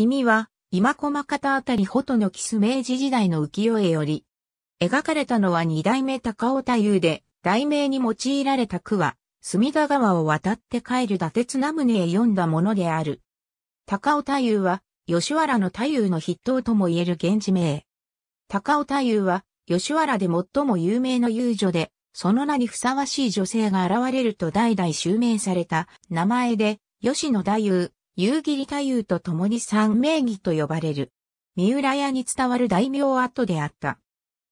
君は、今駒方あたりほとのキス明治時代の浮世絵より、描かれたのは二代目高尾太夫で、題名に用いられた句は、隅田川を渡って帰る伊達綱宗へ読んだものである。高尾太夫は、吉原の太夫の筆頭とも言える源氏名。高尾太夫は、吉原で最も有名な遊女で、その名にふさわしい女性が現れると代々襲名された名前で、吉野太夫、夕霧太夫と共に三名義と呼ばれる。三浦屋に伝わる大名跡であった。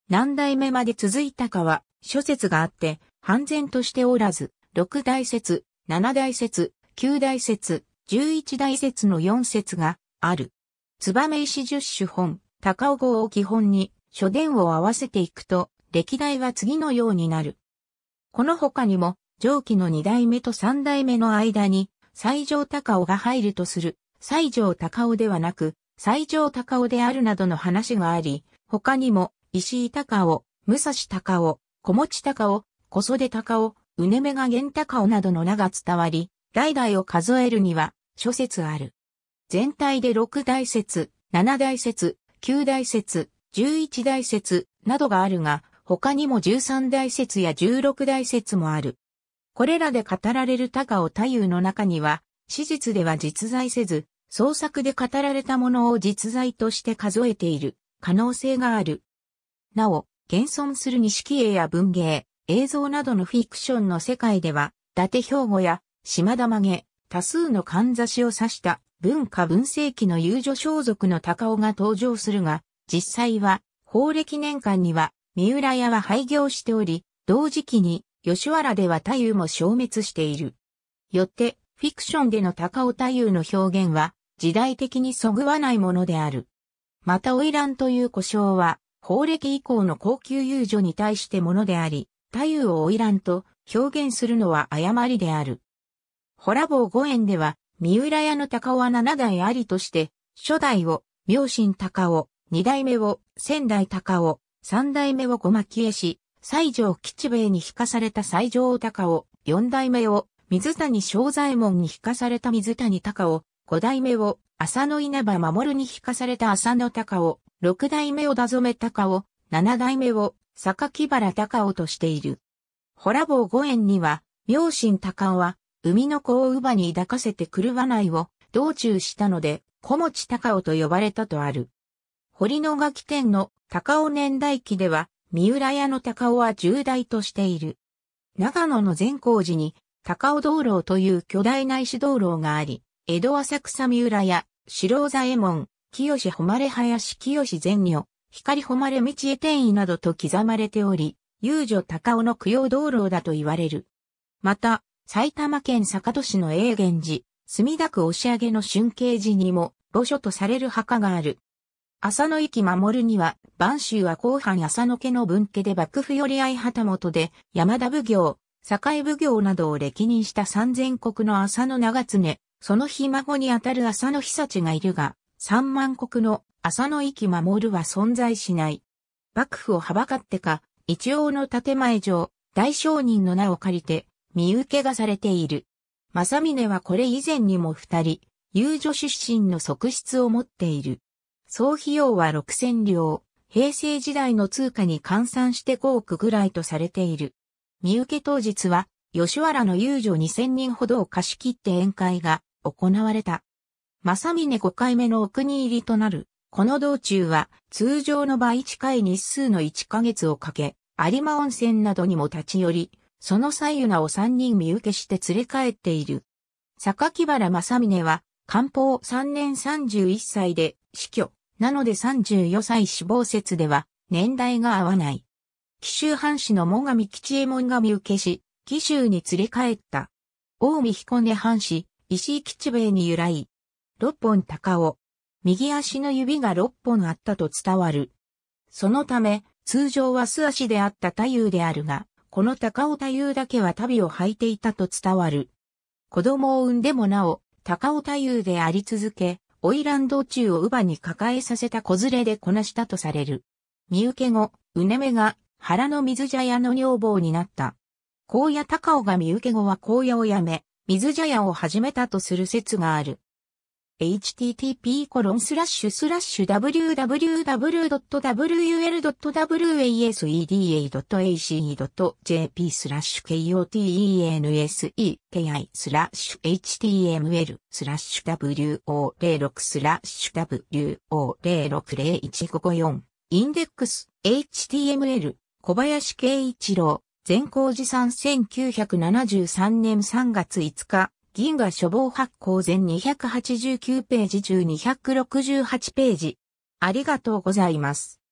何代目まで続いたかは、諸説があって、判然としておらず、六大説、七大説、九大説、十一大説の四説がある。燕石十種本、高尾号を基本に、書伝を合わせていくと、歴代は次のようになる。この他にも、上記の二代目と三代目の間に、西条高尾が入るとする、西条高尾ではなく、西条高尾であるなどの話があり、他にも、石井高尾、武蔵高尾、小持高尾、小袖高尾、うねめが源高尾などの名が伝わり、代々を数えるには、諸説ある。全体で6大説、7大説、9大説、11大説などがあるが、他にも13大説や16大説もある。これらで語られる高尾太夫の中には、史実では実在せず、創作で語られたものを実在として数えている可能性がある。なお、現存する錦絵や文芸、映像などのフィクションの世界では、伊達兵庫や島田曲げ、多数のかんざしを指した文化文世紀の遊女装束の高尾が登場するが、実際は、法暦年間には、三浦屋は廃業しており、同時期に吉原では太夫も消滅している。よって、フィクションでの高尾太夫の表現は、時代的にそぐわないものである。また、らんという呼称は、法歴以降の高級遊女に対してものであり、太夫をらんと表現するのは誤りである。ホラ坊五園では、三浦屋の高尾は七代ありとして、初代を、明神高尾、二代目を、仙台高尾、三代目を小牧江し、西条吉兵衛に引かされた西条高を、四代目を、水谷正左衛門に引かされた水谷高を、五代目を、浅野稲葉守に引かされた浅野高を、六代目を田染高を、七代目を、木原高をとしている。ホラ坊五園には、明神高尾は、海の子を奪に抱かせて狂わないを、道中したので、小持高尾と呼ばれたとある。堀野垣天の高尾年代記では、三浦屋の高尾は重大としている。長野の善光寺に高尾道路という巨大な石道路があり、江戸浅草三浦屋、白左衛門、清誉林清善女、光誉道江天意などと刻まれており、遊女高尾の供養道路だと言われる。また、埼玉県坂戸市の永源寺、墨田区押上の春慶寺にも、墓所とされる墓がある。浅野域守るには、晩州は後半浅野家の分家で幕府よりい、旗本で、山田奉行、堺奉行などを歴任した三千国の浅野長常、そのひ孫にあたる浅野久知がいるが、三万国の浅野域守るは存在しない。幕府をはばかってか、一応の建前上、大商人の名を借りて、身受けがされている。正峰はこれ以前にも二人、遊女出身の側室を持っている。総費用は6000両、平成時代の通貨に換算して5億ぐらいとされている。見受け当日は、吉原の遊女2000人ほどを貸し切って宴会が行われた。正峰5回目のお国入りとなる。この道中は通常の倍近い日数の1ヶ月をかけ、有馬温泉などにも立ち寄り、その左右名を3人見受けして連れ帰っている。坂木原正峰は、官報3年31歳で死去。なので34歳死亡説では、年代が合わない。紀州藩士の最上吉右衛門が身受けし、紀州に連れ帰った。近江彦根藩士、石井吉兵衛に由来。六本高尾。右足の指が六本あったと伝わる。そのため、通常は素足であった太夫であるが、この高尾太夫だけは旅を履いていたと伝わる。子供を産んでもなお、高尾太夫であり続け、花魁道中を乳母に抱えさせた子連れでこなしたとされる。身請け後、うねめが原の水茶屋の女房になった。荒野高尾が身請け後は荒野を辞め、水茶屋を始めたとする説がある。http://www.wl.waseda.ac.jp スラッシュ kotenski e スラッシュ html スラッシュ w o 0 6スラッシュ w o 0 6 0 1 5 4インデックス html 小林圭一郎全光寺さん1973年3月5日銀河処方発行全289ページ中268ページ。ありがとうございます。